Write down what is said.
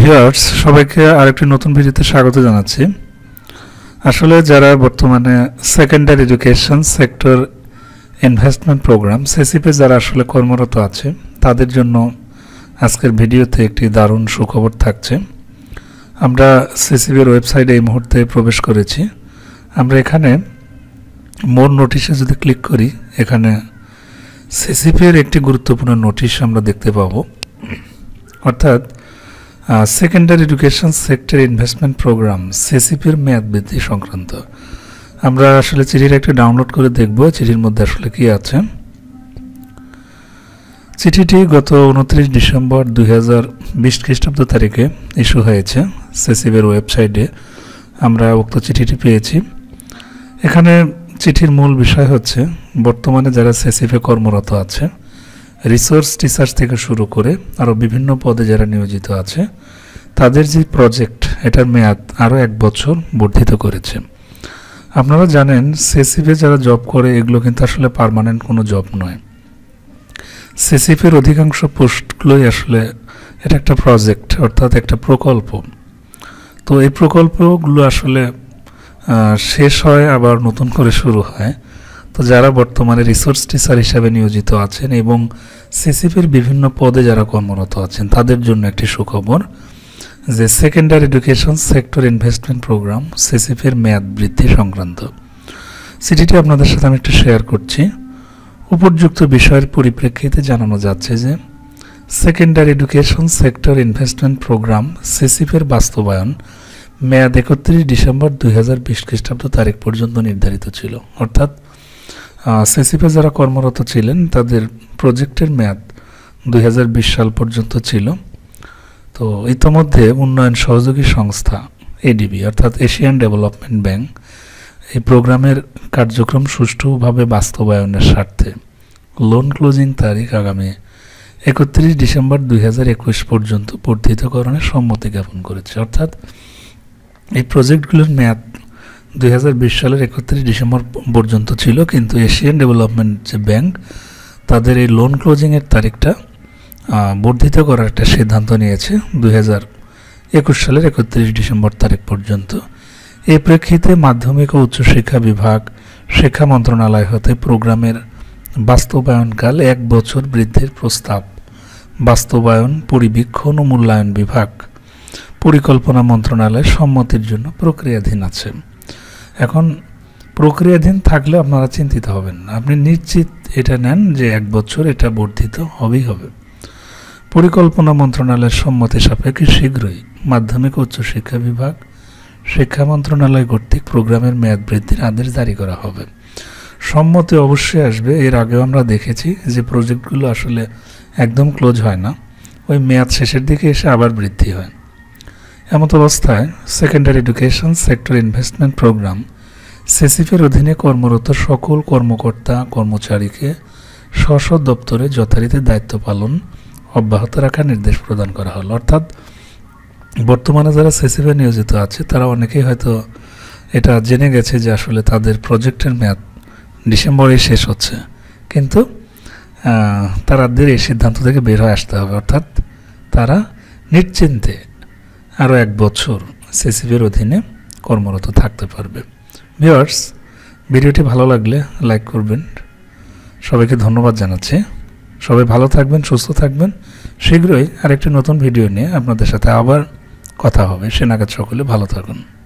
viewers সবাইকে আরেকটি নতুন ভিডিওতে স্বাগত জানাচ্ছি আসলে যারা বর্তমানে secondary education sector investment program সেসিপে যারা আসলে কর্মরত আছে তাদের জন্য আজকের ভিডিওতে একটি দারুণ সুখবর থাকছে আমরা সিসিপির ওয়েবসাইটে এই মুহূর্তে প্রবেশ করেছি আমরা এখানে মোর নোটিশে যদি ক্লিক করি এখানে সেসিপের একটি গুরুত্বপূর্ণ নোটিশ আমরা দেখতে পাবো অর্থাৎ secondary education sector investment program সিসিপির মেয়াদ বৃদ্ধি সংক্রান্ত আমরা আসলে চিঠির একটা ডাউনলোড করে দেখব চিঠির মধ্যে আসলে কি আছে চিঠিটি গত উনত্রিশ ডিসেম্বর দুই হাজার বিশ খ্রিস্টাব্দ তারিখে ইস্যু হয়েছে সেসিবের ওয়েবসাইটে আমরা উক্ত চিঠিটি পেয়েছি এখানে চিঠির মূল বিষয় হচ্ছে বর্তমানে যারা সেসিফে কর্মরত আছে রিসোর্স টিচার্স থেকে শুরু করে আরও বিভিন্ন পদে যারা নিয়োজিত আছে তাদের যে প্রজেক্ট এটার মেয়াদ আরও এক বছর বর্ধিত করেছে আপনারা জানেন সেসিফে যারা জব করে এগুলো কিন্তু আসলে পারমানেন্ট কোনো জব নয় সেসিফের অধিকাংশ পোস্টগুলোই আসলে এটা একটা প্রজেক্ট অর্থাৎ একটা প্রকল্প তো এই প্রকল্পগুলো আসলে শেষ হয় আবার নতুন করে শুরু হয় তো যারা বর্তমানে রিসোর্স টিচার হিসাবে নিয়োজিত আছেন এবং সিসিপির বিভিন্ন পদে যারা কর্মরত আছেন তাদের জন্য একটি সুখবর যে secondary education sector investment program সিসিপির মেয়াদ বৃদ্ধি সংক্রান্ত সিটিটি আপনাদের সাথে আমি একটু শেয়ার করছি উপযুক্ত বিষয়ের পরিপ্রেক্ষিতে জানানো যাচ্ছে যে secondary education sector investment program সিসিপের বাস্তবায়ন মেয়াদ একত্রিশ ডিসেম্বর দুই হাজার বিশ খ্রিস্টাব্দ তারিখ পর্যন্ত নির্ধারিত ছিল অর্থাৎ সেসিপে যারা কর্মরত ছিলেন তাদের প্রজেক্টের মেয়াদ দুই সাল পর্যন্ত ছিল তো ইতোমধ্যে উন্নয়ন সহযোগী সংস্থা এডিবি অর্থাৎ এশিয়ান ডেভেলপমেন্ট ব্যাংক এই প্রোগ্রামের কার্যক্রম সুষ্ঠুভাবে বাস্তবায়নের স্বার্থে লোন ক্লোজিং তারিখ আগামী একত্রিশ ডিসেম্বর দুই পর্যন্ত বর্ধিতকরণের সম্মতি জ্ঞাপন করেছে অর্থাৎ এই প্রজেক্টগুলোর মেয়াদ দুই সালের একত্রিশ ডিসেম্বর পর্যন্ত ছিল কিন্তু এশিয়ান ডেভেলপমেন্ট যে ব্যাংক তাদের এই লোন ক্লোজিংয়ের তারিখটা বর্ধিত করার একটা সিদ্ধান্ত নিয়েছে দুই একুশ সালের একত্রিশ ডিসেম্বর তারিখ পর্যন্ত এই প্রেক্ষিতে মাধ্যমিক ও উচ্চশিক্ষা বিভাগ শিক্ষা মন্ত্রণালয় হতে প্রোগ্রামের বাস্তবায়নকাল এক বছর বৃদ্ধির প্রস্তাব বাস্তবায়ন পরিবীক্ষণ ও মূল্যায়ন বিভাগ পরিকল্পনা মন্ত্রণালয় সম্মতির জন্য প্রক্রিয়াধীন আছে এখন প্রক্রিয়াধীন থাকলে আপনারা চিন্তিত হবেন আপনি নিশ্চিত এটা নেন যে এক বছর এটা বর্ধিত হবেই হবে পরিকল্পনা মন্ত্রণালয়ের সম্মতি সাপেক্ষে শীঘ্রই মাধ্যমিক উচ্চশিক্ষা বিভাগ শিক্ষা মন্ত্রণালয় কর্তৃক প্রোগ্রামের মেয়াদ বৃদ্ধির আদেশ জারি করা হবে সম্মতি অবশ্যই আসবে এর আগেও আমরা দেখেছি যে প্রজেক্টগুলো আসলে একদম ক্লোজ হয় না ওই মেয়াদ শেষের দিকে এসে আবার বৃদ্ধি হয় এমত অবস্থায় secondary education sector investment program সেসিফের অধীনে কর্মরত সকল কর্মকর্তা কর্মচারীকে স্ব দপ্তরে যথারীতি দায়িত্ব পালন অব্যাহত রাখার নির্দেশ প্রদান করা হল অর্থাৎ বর্তমানে যারা সেসিফে নিয়োজিত আছে তারা অনেকেই হয়তো এটা জেনে গেছে যে আসলে তাদের প্রজেক্টের মেয়াদ ডিসেম্বরেই শেষ হচ্ছে কিন্তু তারাদের এই সিদ্ধান্ত থেকে বের হয়ে আসতে হবে অর্থাৎ তারা নিশ্চিন্তে আরও এক বছর সেসিফের অধীনে কর্মরত থাকতে পারবে ভিওয়ার্স ভিডিওটি ভালো লাগলে লাইক করবেন সবাইকে ধন্যবাদ জানাচ্ছি সবাই ভালো থাকবেন সুস্থ থাকবেন শীঘ্রই আরেকটি নতুন ভিডিও নিয়ে আপনাদের সাথে আবার কথা হবে সে নাগাদ সকলে ভালো থাকুন